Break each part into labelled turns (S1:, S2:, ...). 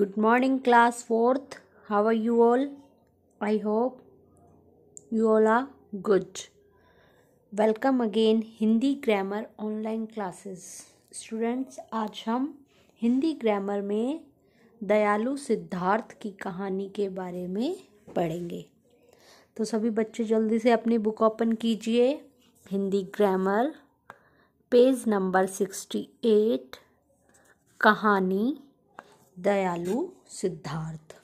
S1: Good morning class fourth how are you all I hope you all are good welcome again Hindi grammar online classes students आज हम Hindi grammar में दयालु सिद्धार्थ की कहानी के बारे में पढ़ेंगे तो सभी बच्चे जल्दी से अपनी बुक ओपन कीजिए Hindi grammar page number sixty eight कहानी दयालु सिद्धार्थ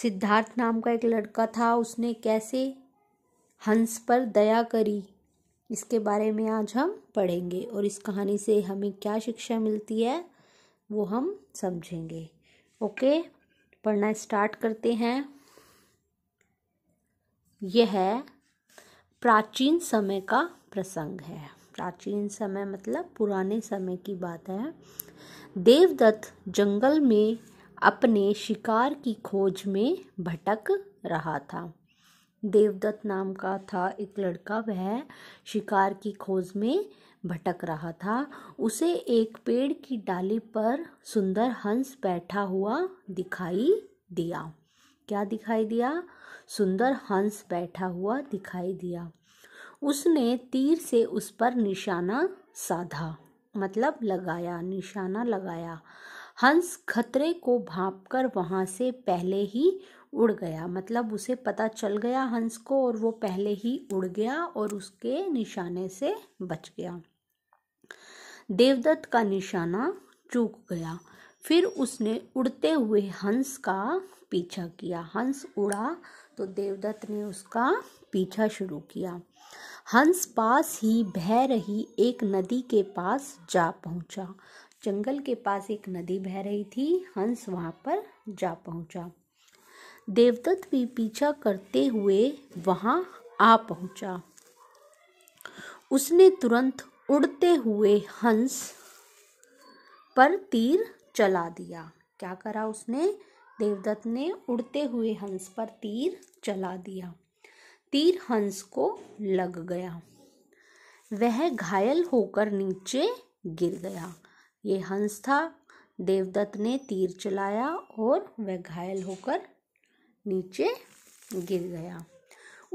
S1: सिद्धार्थ नाम का एक लड़का था उसने कैसे हंस पर दया करी इसके बारे में आज हम पढ़ेंगे और इस कहानी से हमें क्या शिक्षा मिलती है वो हम समझेंगे ओके पढ़ना स्टार्ट करते हैं यह प्राचीन समय का प्रसंग है प्राचीन समय मतलब पुराने समय की बात है देवदत्त जंगल में अपने शिकार की खोज में भटक रहा था देवदत्त नाम का था एक लड़का वह शिकार की खोज में भटक रहा था उसे एक पेड़ की डाली पर सुंदर हंस बैठा हुआ दिखाई दिया क्या दिखाई दिया सुंदर हंस बैठा हुआ दिखाई दिया उसने तीर से उस पर निशाना साधा मतलब लगाया निशाना लगाया हंस खतरे को भाप कर वहाँ से पहले ही उड़ गया मतलब उसे पता चल गया हंस को और वो पहले ही उड़ गया और उसके निशाने से बच गया देवदत्त का निशाना चूक गया फिर उसने उड़ते हुए हंस का पीछा किया हंस उड़ा तो देवदत्त ने उसका पीछा शुरू किया हंस पास ही बह रही एक नदी के पास जा पहुंचा जंगल के पास एक नदी बह रही थी हंस वहां पर जा पहुंचा देवदत्त भी पीछा करते हुए वहां आ पहुंचा उसने तुरंत उड़ते हुए हंस पर तीर चला दिया क्या करा उसने देवदत्त ने उड़ते हुए हंस पर तीर चला दिया तीर हंस को लग गया वह घायल होकर नीचे गिर गया ये हंस था देवदत्त ने तीर चलाया और वह घायल होकर नीचे गिर गया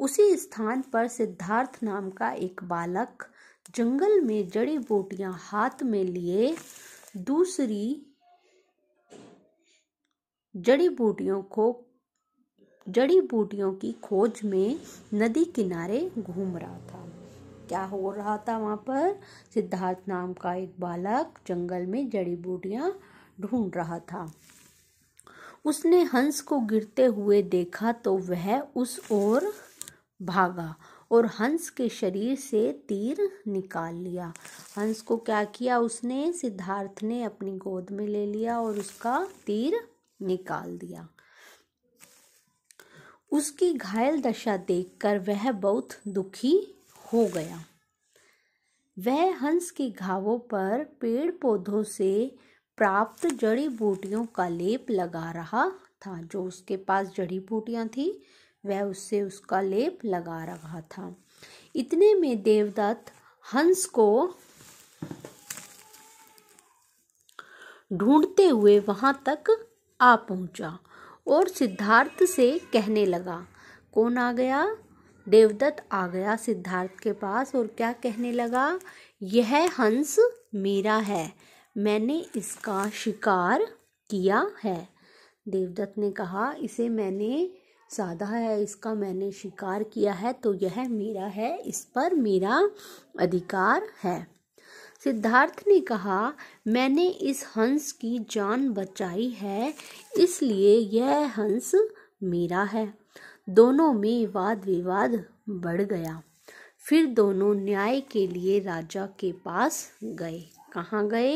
S1: उसी स्थान पर सिद्धार्थ नाम का एक बालक जंगल में जड़ी बूटियां हाथ में लिए दूसरी जड़ी बूटियों को जड़ी बूटियों की खोज में नदी किनारे घूम रहा था क्या हो रहा था वहाँ पर सिद्धार्थ नाम का एक बालक जंगल में जड़ी बूटियाँ ढूंढ रहा था उसने हंस को गिरते हुए देखा तो वह उस ओर भागा और हंस के शरीर से तीर निकाल लिया हंस को क्या किया उसने सिद्धार्थ ने अपनी गोद में ले लिया और उसका तीर निकाल दिया उसकी घायल दशा देखकर वह बहुत दुखी हो गया वह हंस के घावों पर पेड़ पौधों से प्राप्त जड़ी बूटियों का लेप लगा रहा था जो उसके पास जड़ी बूटियां थी वह उससे उसका लेप लगा रहा था इतने में देवदत्त हंस को ढूंढते हुए वहां तक आ पहुंचा और सिद्धार्थ से कहने लगा कौन आ गया देवदत्त आ गया सिद्धार्थ के पास और क्या कहने लगा यह हंस मेरा है मैंने इसका शिकार किया है देवदत्त ने कहा इसे मैंने साधा है इसका मैंने शिकार किया है तो यह मेरा है इस पर मेरा अधिकार है सिद्धार्थ ने कहा मैंने इस हंस की जान बचाई है इसलिए यह हंस मेरा है दोनों में वाद विवाद बढ़ गया फिर दोनों न्याय के लिए राजा के पास गए कहाँ गए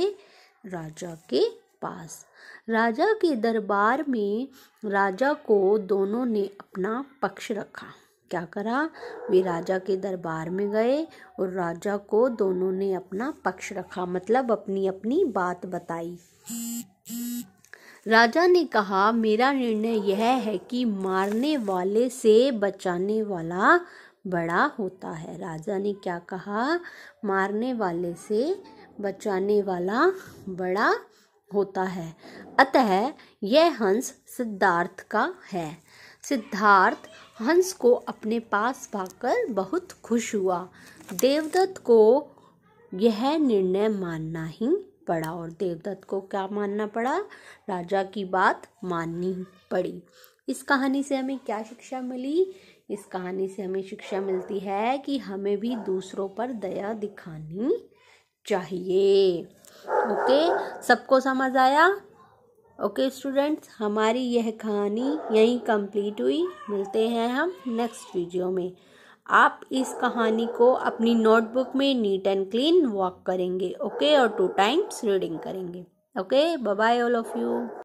S1: राजा के पास राजा के दरबार में राजा को दोनों ने अपना पक्ष रखा क्या करा वे राजा के दरबार में गए और राजा को दोनों ने अपना पक्ष रखा मतलब अपनी अपनी बात बताई राजा ने कहा मेरा निर्णय यह है कि मारने वाले से बचाने वाला बड़ा होता है राजा ने क्या कहा मारने वाले से बचाने वाला बड़ा होता है अतः यह हंस सिद्धार्थ का है सिद्धार्थ हंस को अपने पास पाकर बहुत खुश हुआ देवदत्त को यह निर्णय मानना ही पड़ा और देवदत्त को क्या मानना पड़ा राजा की बात माननी पड़ी इस कहानी से हमें क्या शिक्षा मिली इस कहानी से हमें शिक्षा मिलती है कि हमें भी दूसरों पर दया दिखानी चाहिए ओके सबको समझ आया ओके okay, स्टूडेंट्स हमारी यह कहानी यहीं कंप्लीट हुई मिलते हैं हम नेक्स्ट वीडियो में आप इस कहानी को अपनी नोटबुक में नीट एंड क्लीन वॉक करेंगे ओके okay? और टू टाइम्स रीडिंग करेंगे okay bye all of you